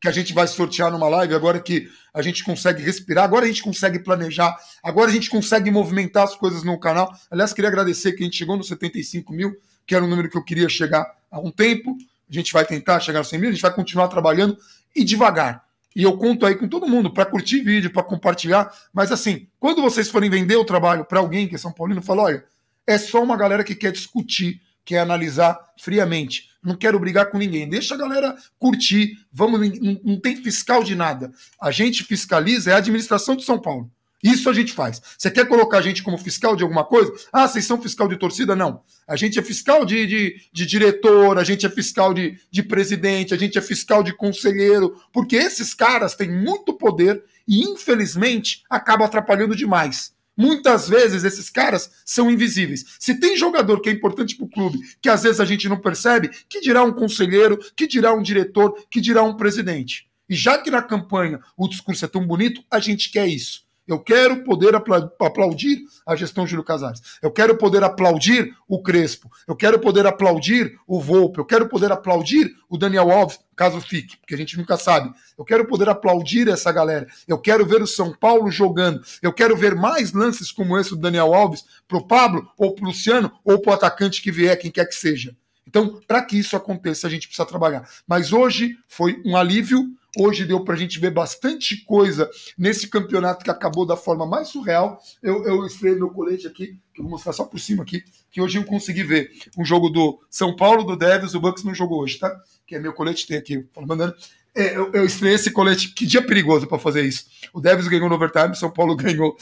que a gente vai sortear numa live agora que a gente consegue respirar, agora a gente consegue planejar, agora a gente consegue movimentar as coisas no canal. Aliás, queria agradecer que a gente chegou nos 75 mil, que era um número que eu queria chegar há um tempo. A gente vai tentar chegar nos 100 mil, a gente vai continuar trabalhando e devagar. E eu conto aí com todo mundo para curtir vídeo, para compartilhar. Mas assim, quando vocês forem vender o trabalho para alguém que é São Paulino, fala: olha, é só uma galera que quer discutir, quer analisar friamente. Não quero brigar com ninguém. Deixa a galera curtir. Vamos, não, não tem fiscal de nada. A gente fiscaliza é a administração de São Paulo. Isso a gente faz. Você quer colocar a gente como fiscal de alguma coisa? Ah, vocês são fiscal de torcida? Não. A gente é fiscal de, de, de, diretor, a gente é fiscal de, de presidente, a gente é fiscal de conselheiro, porque esses caras têm muito poder e, infelizmente, acaba atrapalhando demais. Muitas vezes esses caras são invisíveis. Se tem jogador que é importante para o clube, que às vezes a gente não percebe, que dirá um conselheiro, que dirá um diretor, que dirá um presidente. E já que na campanha o discurso é tão bonito, a gente quer isso. Eu quero poder aplaudir a gestão Júlio Casares. Eu quero poder aplaudir o Crespo. Eu quero poder aplaudir o Volpe. Eu quero poder aplaudir o Daniel Alves, caso fique, porque a gente nunca sabe. Eu quero poder aplaudir essa galera. Eu quero ver o São Paulo jogando. Eu quero ver mais lances como esse do Daniel Alves para o Pablo ou o Luciano ou para o atacante que vier, quem quer que seja. Então, para que isso aconteça, a gente precisa trabalhar. Mas hoje foi um alívio Hoje deu para a gente ver bastante coisa nesse campeonato que acabou da forma mais surreal. Eu, eu estrei meu colete aqui, que eu vou mostrar só por cima aqui, que hoje eu consegui ver um jogo do São Paulo, do Devils, o Bucks não jogou hoje, tá? Que é meu colete, tem aqui, mandando. É, eu, eu estrei esse colete, que dia perigoso para fazer isso. O Devils ganhou no overtime, São Paulo ganhou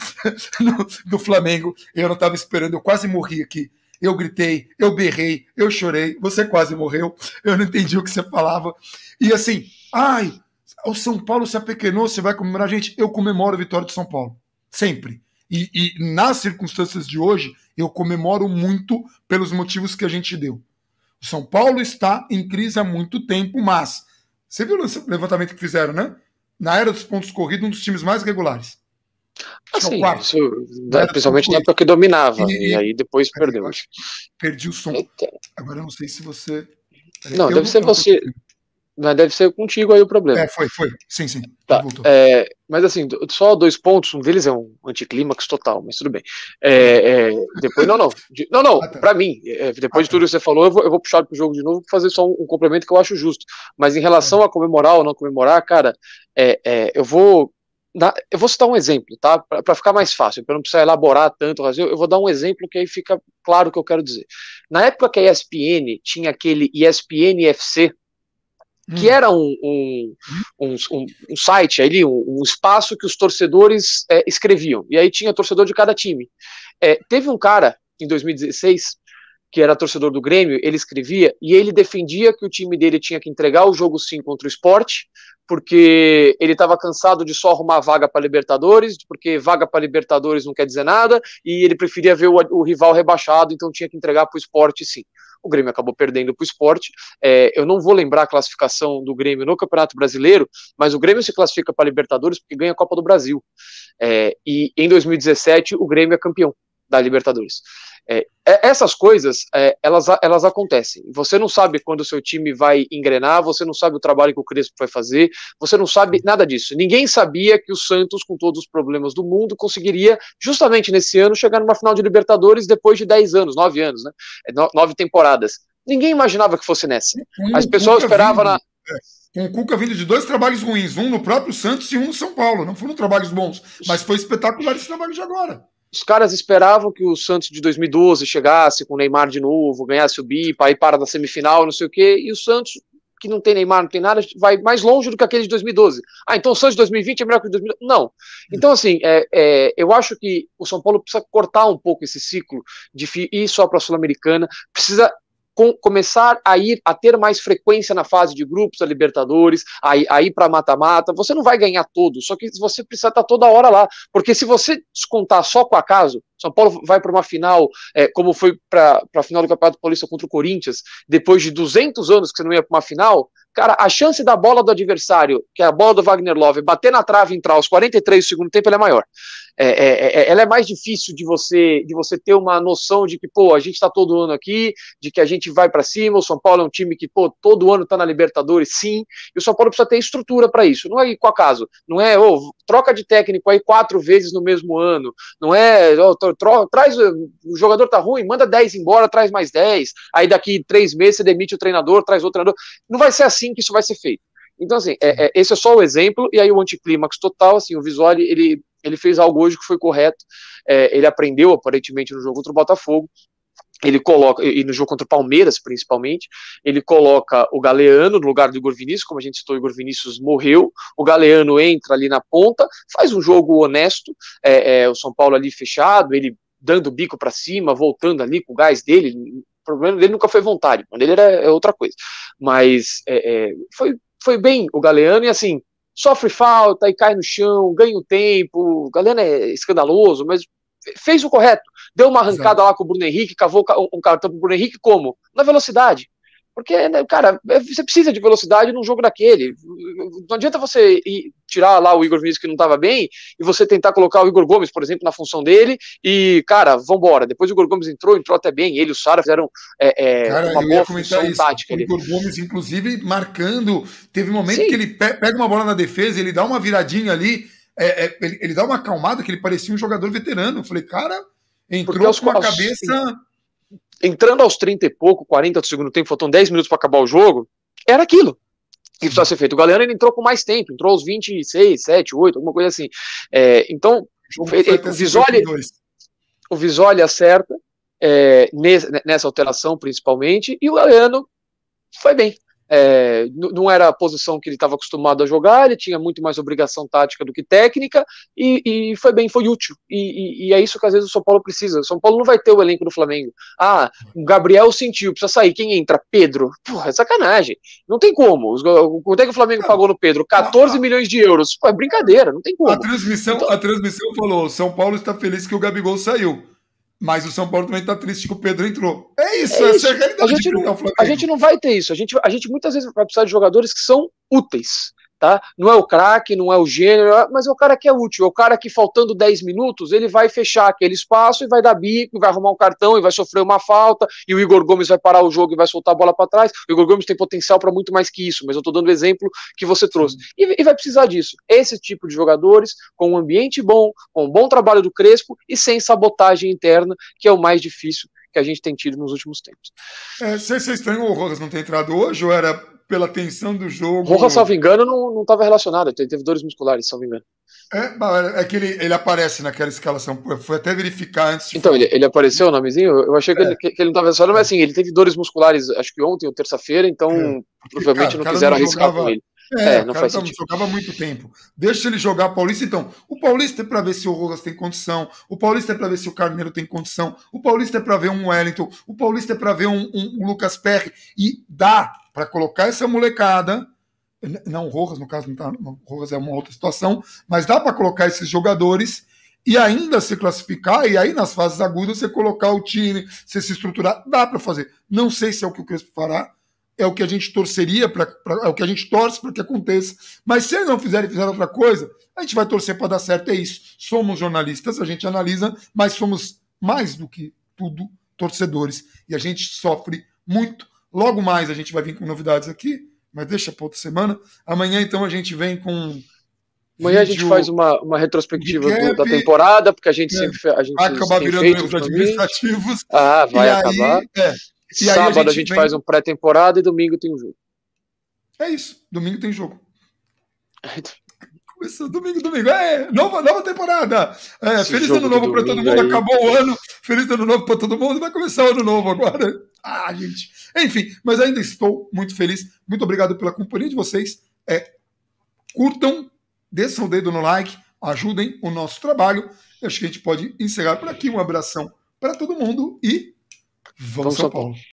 do Flamengo. Eu não estava esperando, eu quase morri aqui. Eu gritei, eu berrei, eu chorei, você quase morreu, eu não entendi o que você falava. E assim, ai, o São Paulo se apequenou, você vai comemorar. Gente, eu comemoro a vitória de São Paulo. Sempre. E, e, nas circunstâncias de hoje, eu comemoro muito pelos motivos que a gente deu. O São Paulo está em crise há muito tempo, mas você viu o levantamento que fizeram, né? Na era dos pontos corridos, um dos times mais regulares. Assim, isso, na né, principalmente na época que dominava, e, e aí depois perdeu. Perdi o som. Agora eu não sei se você. Não, eu deve não, ser você deve ser contigo aí o problema. É, foi, foi. Sim, sim. Tá. É, mas assim, só dois pontos. Um deles é um anticlímax total, mas tudo bem. É, é depois, não, não. De, não, não. Ah, tá. Pra mim, é, é, depois ah, de tudo tá. que você falou, eu vou, eu vou puxar pro jogo de novo pra fazer só um, um complemento que eu acho justo. Mas em relação tá. a comemorar ou não comemorar, cara, eu vou. Na, eu vou citar um exemplo, tá? Para ficar mais fácil, para não precisar elaborar tanto, eu, eu vou dar um exemplo que aí fica claro o que eu quero dizer. Na época que a ESPN tinha aquele ESPN FC, que hum. era um, um, um, um site ali, um, espaço que os torcedores é, escreviam. E aí tinha torcedor de cada time. É, teve um cara em 2016 que era torcedor do Grêmio, ele escrevia e ele defendia que o time dele tinha que entregar o jogo sim contra o esporte, porque ele estava cansado de só arrumar vaga para Libertadores, porque vaga para Libertadores não quer dizer nada, e ele preferia ver o, o rival rebaixado, então tinha que entregar para o esporte sim. O Grêmio acabou perdendo para o esporte. É, eu não vou lembrar a classificação do Grêmio no Campeonato Brasileiro, mas o Grêmio se classifica para Libertadores porque ganha a Copa do Brasil. É, e em 2017 o Grêmio é campeão da Libertadores. É, é, essas coisas, é, elas, elas acontecem. Você não sabe quando o seu time vai engrenar, você não sabe o trabalho que o Crespo vai fazer, você não sabe nada disso. Ninguém sabia que o Santos, com todos os problemas do mundo, conseguiria, justamente nesse ano, chegar numa final de Libertadores depois de 10 anos, 9 anos, né? É, nove temporadas. Ninguém imaginava que fosse nessa. As pessoas esperavam na. Com é, o Cuca vindo de dois trabalhos ruins, um no próprio Santos e um no São Paulo. Não foram trabalhos bons, mas foi espetacular esse trabalho de agora os caras esperavam que o Santos de 2012 chegasse com o Neymar de novo, ganhasse o Bipa, aí para da semifinal, não sei o quê, e o Santos, que não tem Neymar, não tem nada, vai mais longe do que aquele de 2012. Ah, então o Santos de 2020 é melhor que o de 2012? Não. Então, assim, é, é, eu acho que o São Paulo precisa cortar um pouco esse ciclo de ir só para a Sul-Americana, precisa com, começar a ir a ter mais frequência na fase de grupos, a Libertadores, a, a ir para mata-mata, você não vai ganhar todo, só que você precisa estar tá toda hora lá, porque se você descontar só com acaso, São Paulo vai para uma final, é, como foi para a final do Campeonato Paulista contra o Corinthians, depois de 200 anos que você não ia para uma final, Cara, a chance da bola do adversário, que é a bola do Wagner Love, bater na trave e entrar aos 43 do segundo tempo, ela é maior. É, é, é, ela é mais difícil de você de você ter uma noção de que, pô, a gente está todo ano aqui, de que a gente vai para cima, o São Paulo é um time que, pô, todo ano está na Libertadores, sim, e o São Paulo precisa ter estrutura para isso. Não é com acaso, não é, oh, troca de técnico aí quatro vezes no mesmo ano, não é, oh, traz, o jogador tá ruim, manda 10 embora, traz mais 10, aí daqui três meses você demite o treinador, traz outro treinador. Não vai ser assim assim que isso vai ser feito. Então, assim, é, é, esse é só o exemplo, e aí o anticlímax total, assim, o Visual, ele, ele fez algo hoje que foi correto, é, ele aprendeu, aparentemente, no jogo contra o Botafogo, ele coloca, e no jogo contra o Palmeiras, principalmente, ele coloca o Galeano no lugar do Igor Vinícius, como a gente citou, o Igor Vinícius morreu, o Galeano entra ali na ponta, faz um jogo honesto, é, é, o São Paulo ali fechado, ele dando o bico para cima, voltando ali com o gás dele, problema dele nunca foi vontade, mas ele era, é outra coisa. Mas é, é, foi, foi bem o Galeano, e assim, sofre falta e cai no chão, ganha o tempo. O Galeano é escandaloso, mas fez o correto. Deu uma arrancada Exato. lá com o Bruno Henrique, cavou um cartão pro Bruno Henrique como? Na velocidade. Porque, né, cara, é, você precisa de velocidade num jogo daquele. Não adianta você ir, tirar lá o Igor Vinícius que não estava bem e você tentar colocar o Igor Gomes, por exemplo, na função dele e, cara, vambora. Depois o Igor Gomes entrou, entrou até bem. Ele e o Sara fizeram é, é, cara, uma boa função isso. tática. O Igor Gomes, inclusive, marcando. Teve um momento Sim. que ele pega uma bola na defesa, ele dá uma viradinha ali, é, é, ele, ele, dá uma acalmada que ele parecia um jogador veterano. Eu falei, cara, entrou com a cabeça entrando aos 30 e pouco, 40 do segundo tempo, faltam 10 minutos para acabar o jogo, era aquilo que precisava ser feito. O Galeano ele entrou com mais tempo, entrou aos 26, 7, 8, alguma coisa assim. É, então, o, ele, o, o Visoli acerta é, nessa alteração, principalmente, e o Galeano foi bem é, não era a posição que ele estava acostumado a jogar, ele tinha muito mais obrigação tática do que técnica, e, e foi bem, foi útil. E, e, e, é isso que às vezes o São Paulo precisa. O São Paulo não vai ter o elenco do Flamengo. Ah, o Gabriel sentiu, precisa sair. Quem entra? Pedro. Porra, é sacanagem. Não tem como. Quanto é que o Flamengo pagou no Pedro? 14 milhões de euros. Pô, é brincadeira, não tem como. A transmissão, então... a transmissão falou: São Paulo está feliz que o Gabigol saiu. Mas o São Paulo também está triste que o Pedro entrou. É, é isso, é isso. é a realidade. A gente, não, a gente não vai ter isso. A gente, a gente muitas vezes vai precisar de jogadores que são úteis tá? Não é o craque, não é o gênero, mas é o cara que é útil, é o cara que faltando 10 minutos, ele vai fechar aquele espaço e vai dar bico, e vai arrumar um cartão e vai sofrer uma falta, e o Igor Gomes vai parar o jogo e vai soltar a bola para trás. O Igor Gomes tem potencial para muito mais que isso, mas eu estou dando o exemplo que você trouxe. E, e, vai precisar disso. Esse tipo de jogadores com um ambiente bom, com um bom trabalho do Crespo e sem sabotagem interna, que é o mais difícil que a gente tem tido nos últimos tempos. É, você, você estranhou o Rojas não ter entrado hoje ou era pela tensão do jogo? Rojas, salvo engano, não estava relacionado, ele teve dores musculares, salvo engano. É, é, é que ele, ele aparece naquela escalação, foi até verificar antes. Então, ele, ele apareceu o nomezinho? Eu achei que, é. ele, que, ele não estava relacionado, mas assim, ele teve dores musculares, acho que ontem ou terça-feira, então é. provavelmente Cara, não quiseram não arriscar com ele. É, é não faz sentido. jogava muito tempo. Deixa ele jogar Paulista, então. O Paulista é para ver se o Rojas tem condição. O Paulista é para ver se o Carneiro tem condição. O Paulista é para ver um Wellington. O Paulista é para ver um, um, um, Lucas Perry. E dá para colocar essa molecada. Não, o Rojas, no caso, não tá. O Rojas é uma outra situação. Mas dá para colocar esses jogadores e ainda se classificar, e aí nas fases agudas você colocar o time, você se estruturar, dá para fazer. Não sei se é o que o Crespo fará, é o que a gente torceria, pra, pra é o que a gente torce para que aconteça. Mas se eles não fizerem fizer outra coisa, a gente vai torcer para dar certo. É isso. Somos jornalistas, a gente analisa, mas somos mais do que tudo torcedores. E a gente sofre muito. Logo mais a gente vai vir com novidades aqui, mas deixa para outra semana. Amanhã, então, a gente vem com. Amanhã a gente faz uma, uma retrospectiva do, da temporada, porque a gente é, sempre. A gente vai acabar virando erros administrativos. Ah, vai acabar. Aí, é, e Sábado a gente, a gente vem... faz um pré-temporada e domingo tem um jogo. É isso. Domingo tem jogo. Começou domingo, domingo. É, nova, nova temporada. É, feliz ano novo para todo mundo. Aí. Acabou o ano. Feliz ano novo para todo mundo. Vai começar o ano novo agora. Ah, gente. Enfim, mas ainda estou muito feliz. Muito obrigado pela companhia de vocês. É, curtam, desçam o dedo no like, ajudem o nosso trabalho. Acho que a gente pode encerrar por aqui. Um abração para todo mundo e Vamos, Vamos então, São, Paulo. Paulo.